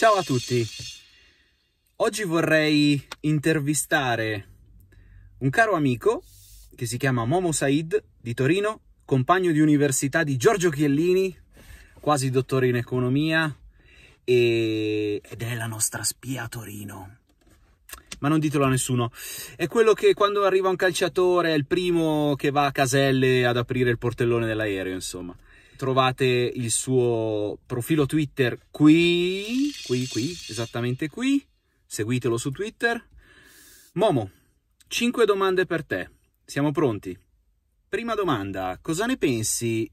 Ciao a tutti, oggi vorrei intervistare un caro amico che si chiama Momo Said di Torino, compagno di università di Giorgio Chiellini, quasi dottore in economia e... ed è la nostra spia a Torino. Ma non ditelo a nessuno. È quello che quando arriva un calciatore è il primo che va a caselle ad aprire il portellone dell'aereo, insomma trovate il suo profilo Twitter qui, qui, qui, esattamente qui. Seguitelo su Twitter. Momo, 5 domande per te. Siamo pronti? Prima domanda, cosa ne pensi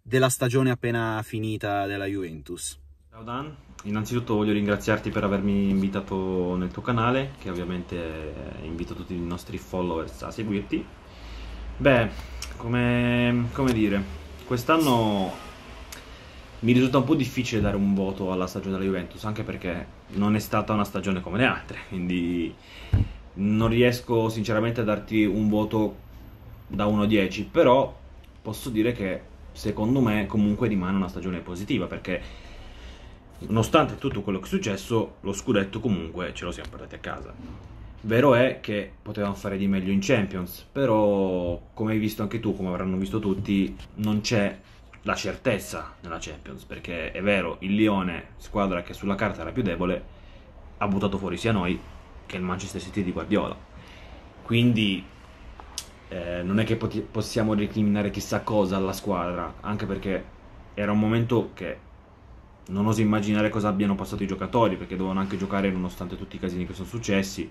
della stagione appena finita della Juventus? Ciao Dan, innanzitutto voglio ringraziarti per avermi invitato nel tuo canale, che ovviamente eh, invito tutti i nostri followers a seguirti. Beh, come, come dire, quest'anno mi risulta un po' difficile dare un voto alla stagione della Juventus, anche perché non è stata una stagione come le altre, quindi non riesco sinceramente a darti un voto da 1 a 10, però posso dire che secondo me comunque rimane una stagione positiva, perché nonostante tutto quello che è successo, lo scudetto comunque ce lo siamo portati a casa. Vero è che potevano fare di meglio in Champions, però come hai visto anche tu, come avranno visto tutti, non c'è la certezza nella Champions, perché è vero, il Lione, squadra che sulla carta era più debole, ha buttato fuori sia noi che il Manchester City di Guardiola. Quindi eh, non è che possiamo recriminare chissà cosa alla squadra, anche perché era un momento che non oso immaginare cosa abbiano passato i giocatori perché devono anche giocare nonostante tutti i casini che sono successi.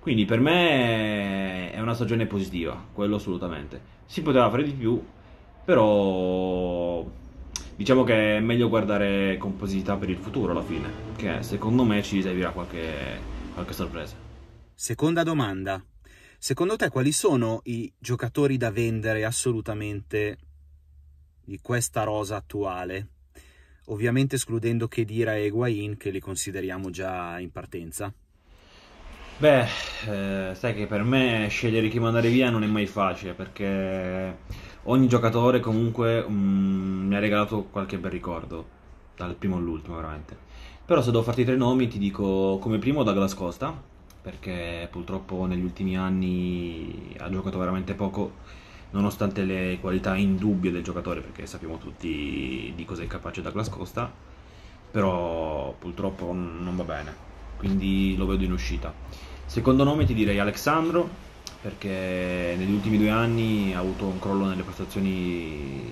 Quindi per me è una stagione positiva, quello assolutamente. Si poteva fare di più, però diciamo che è meglio guardare con positività per il futuro alla fine, che secondo me ci servirà qualche, qualche sorpresa. Seconda domanda. Secondo te quali sono i giocatori da vendere assolutamente di questa rosa attuale? ovviamente escludendo Kedira e Higuain che li consideriamo già in partenza? Beh, eh, sai che per me scegliere chi mandare via non è mai facile perché ogni giocatore comunque mh, mm, mi ha regalato qualche bel ricordo, dal primo all'ultimo veramente. Però se devo farti tre nomi ti dico come primo Douglas Costa perché purtroppo negli ultimi anni ha giocato veramente poco nonostante le qualità indubbie del giocatore, perché sappiamo tutti di cosa è capace Douglas Costa, però purtroppo non va bene, quindi lo vedo in uscita. Secondo nome ti direi Alexandro, perché negli ultimi due anni ha avuto un crollo nelle prestazioni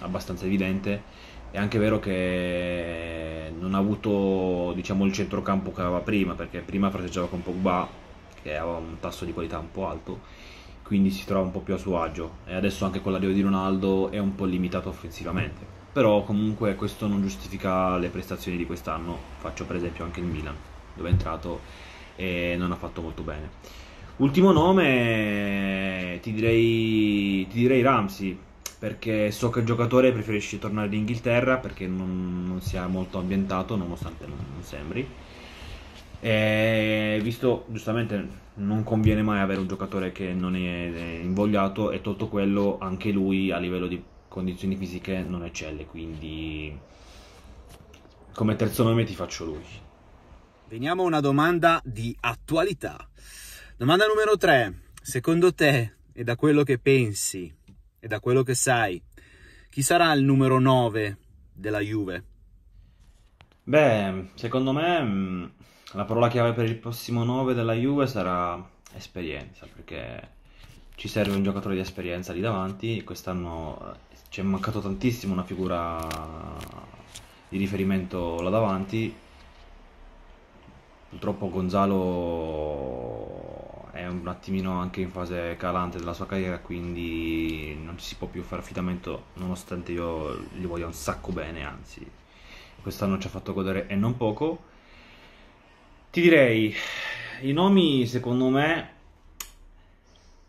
abbastanza evidente, è anche vero che non ha avuto diciamo, il centrocampo che aveva prima, perché prima fraseggiava con Pogba, che aveva un tasso di qualità un po' alto, quindi si trova un po' più a suo agio e adesso anche con l'arrivo di Ronaldo è un po' limitato offensivamente però comunque questo non giustifica le prestazioni di quest'anno faccio per esempio anche il Milan dove è entrato e non ha fatto molto bene ultimo nome ti direi, ti direi Ramsey perché so che il giocatore preferisce tornare in Inghilterra perché non, non si è molto ambientato nonostante non, non sembri e eh, visto giustamente non conviene mai avere un giocatore che non è invogliato e tutto quello anche lui a livello di condizioni fisiche non eccelle quindi come terzo nome ti faccio lui veniamo a una domanda di attualità domanda numero 3 secondo te e da quello che pensi e da quello che sai chi sarà il numero 9 della Juve? beh secondo me mm, la parola chiave per il prossimo 9 della Juve sarà esperienza, perché ci serve un giocatore di esperienza lì davanti. Quest'anno eh, ci è mancato tantissimo una figura di riferimento là davanti. Purtroppo Gonzalo è un attimino anche in fase calante della sua carriera, quindi non ci si può più fare affidamento, nonostante io gli voglia un sacco bene, anzi quest'anno ci ha fatto godere e non poco ti direi, i nomi secondo me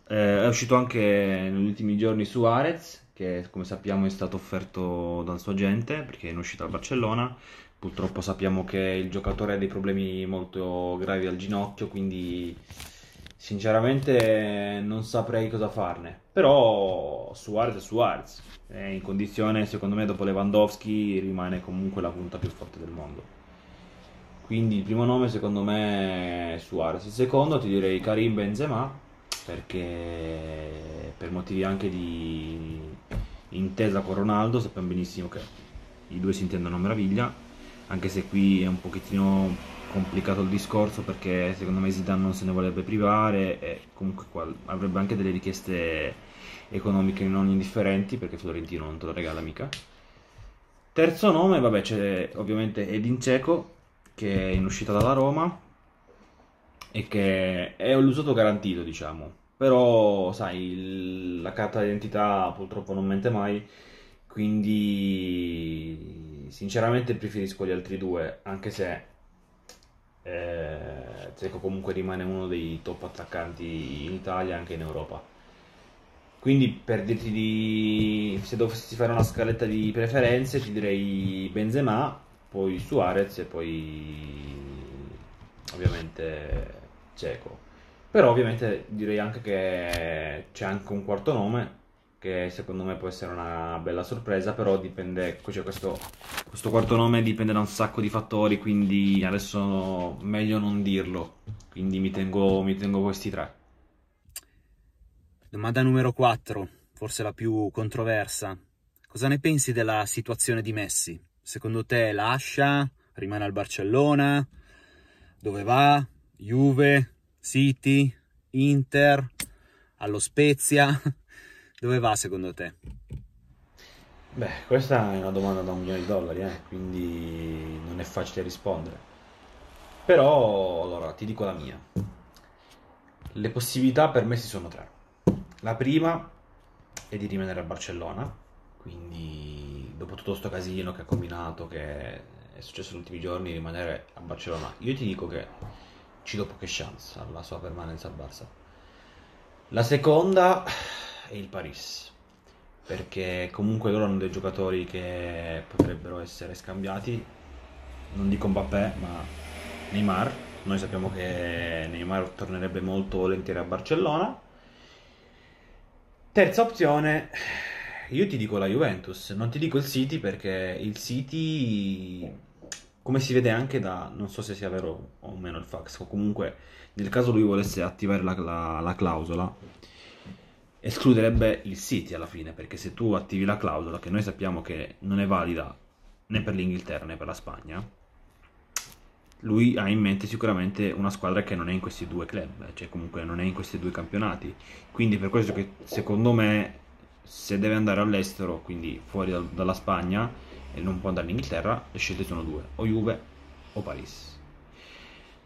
eh, è uscito anche negli ultimi giorni Suarez, che come sappiamo è stato offerto dal suo agente perché è in uscita dal Barcellona. Purtroppo sappiamo che il giocatore ha dei problemi molto gravi al ginocchio, quindi sinceramente non saprei cosa farne. Però Suarez è Suarez, è in condizione, secondo me, dopo Lewandowski rimane comunque la punta più forte del mondo. Quindi il primo nome secondo me è Suarez, il secondo ti direi Karim Benzema perché per motivi anche di intesa con Ronaldo sappiamo benissimo che i due si intendono a meraviglia, anche se qui è un pochettino complicato il discorso perché secondo me Zidane non se ne vorrebbe privare e comunque avrebbe anche delle richieste economiche non indifferenti perché Florentino non te lo regala mica. Terzo nome, vabbè, c'è ovviamente Edin Dzeko che è in uscita dalla Roma e che è l'usato garantito, diciamo. Però, sai, il, la carta d'identità purtroppo non mente mai, quindi sinceramente preferisco gli altri due, anche se eh, Zeco comunque rimane uno dei top attaccanti in Italia e anche in Europa. Quindi per dirti di... se dovessi fare una scaletta di preferenze ti direi Benzema, poi Suarez e poi ovviamente Ceco. Però ovviamente direi anche che c'è anche un quarto nome che secondo me può essere una bella sorpresa, però dipende, cioè questo, questo quarto nome dipende da un sacco di fattori, quindi adesso meglio non dirlo, quindi mi tengo, mi tengo questi tre. Domanda numero 4, forse la più controversa. Cosa ne pensi della situazione di Messi? Secondo te lascia? Rimane al Barcellona? Dove va? Juve? City? Inter? Allo Spezia? Dove va secondo te? Beh, questa è una domanda da un milione di dollari, eh? quindi non è facile rispondere. Però, allora, ti dico la mia. Le possibilità per me si sono tre. La prima è di rimanere a Barcellona, quindi dopo tutto questo casino che ha combinato, che è successo negli ultimi giorni, rimanere a Barcellona. Io ti dico che ci do poche chance alla sua permanenza al Barça. La seconda è il Paris, perché comunque loro hanno dei giocatori che potrebbero essere scambiati, non dico Mbappé, ma Neymar. Noi sappiamo che Neymar tornerebbe molto volentieri a Barcellona. Terza opzione io ti dico la Juventus, non ti dico il City perché il City, come si vede anche da, non so se sia vero o meno il fax, o comunque nel caso lui volesse attivare la, la, la clausola, escluderebbe il City alla fine, perché se tu attivi la clausola, che noi sappiamo che non è valida né per l'Inghilterra né per la Spagna, lui ha in mente sicuramente una squadra che non è in questi due club, eh, cioè comunque non è in questi due campionati. Quindi per questo che secondo me se deve andare all'estero, quindi fuori dal, dalla Spagna e non può andare in Inghilterra, le scelte sono due, o Juve o Paris.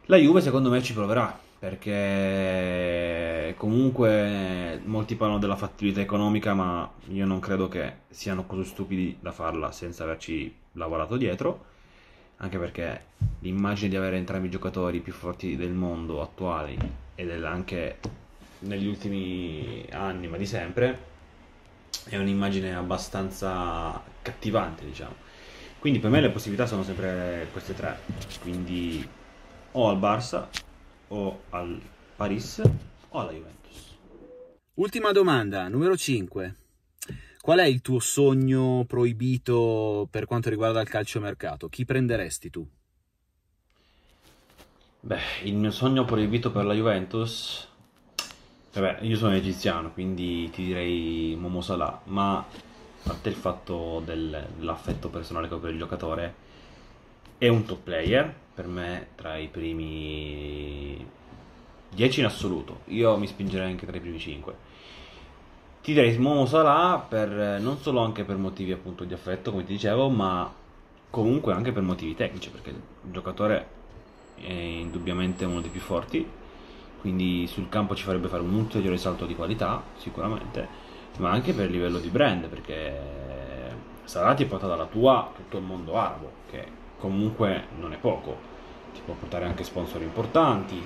La Juve secondo me ci proverà, perché comunque molti parlano della fattibilità economica, ma io non credo che siano così stupidi da farla senza averci lavorato dietro, anche perché l'immagine di avere entrambi i giocatori più forti del mondo attuali ed anche negli ultimi anni, ma di sempre, è un'immagine abbastanza cattivante, diciamo. Quindi per me le possibilità sono sempre queste tre, quindi o al Barça o al Paris o alla Juventus. Ultima domanda, numero 5. Qual è il tuo sogno proibito per quanto riguarda il calciomercato? Chi prenderesti tu? Beh, il mio sogno proibito per la Juventus Vabbè, io sono egiziano, quindi ti direi Momo Salah, ma a parte il fatto dell'affetto personale che ho per il giocatore, è un top player, per me tra i primi 10 in assoluto, io mi spingerei anche tra i primi 5. Ti direi Momo Salah per, non solo anche per motivi appunto di affetto, come ti dicevo, ma comunque anche per motivi tecnici, perché il giocatore è indubbiamente uno dei più forti quindi sul campo ci farebbe fare un ulteriore salto di qualità sicuramente, ma anche per il livello di brand perché Sarà ti porta dalla tua tutto il mondo arabo, che comunque non è poco, ti può portare anche sponsor importanti,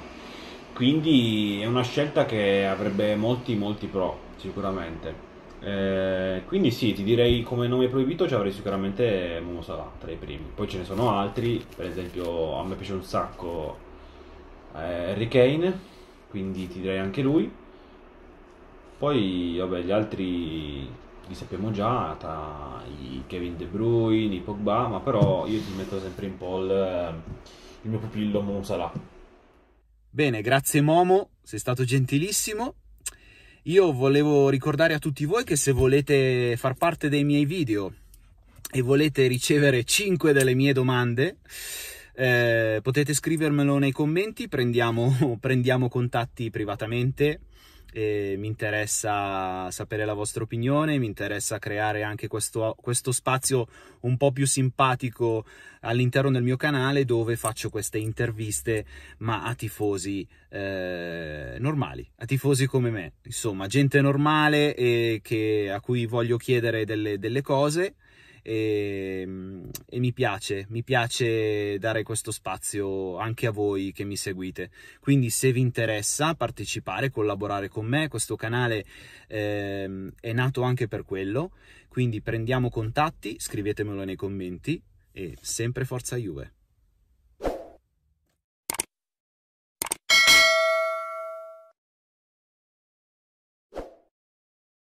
quindi è una scelta che avrebbe molti molti pro sicuramente. Eh, quindi sì, ti direi come nome proibito ci avrei sicuramente Momo Salah tra i primi. Poi ce ne sono altri, per esempio a me piace un sacco eh, Harry Kane quindi ti direi anche lui. Poi, vabbè, gli altri li sappiamo già, tra i Kevin De Bruyne, i Pogba, ma però io ti metto sempre in poll eh, il mio pupillo Mo Bene, grazie Momo, sei stato gentilissimo. Io volevo ricordare a tutti voi che se volete far parte dei miei video e volete ricevere 5 delle mie domande, eh, potete scrivermelo nei commenti, prendiamo, prendiamo contatti privatamente. Eh, mi interessa sapere la vostra opinione, mi interessa creare anche questo, questo spazio un po' più simpatico all'interno del mio canale dove faccio queste interviste ma a tifosi eh, normali, a tifosi come me, insomma gente normale che, a cui voglio chiedere delle, delle cose e, ehm, e mi piace, mi piace dare questo spazio anche a voi che mi seguite. Quindi se vi interessa partecipare, collaborare con me, questo canale eh, è nato anche per quello, quindi prendiamo contatti, scrivetemelo nei commenti e sempre forza Juve.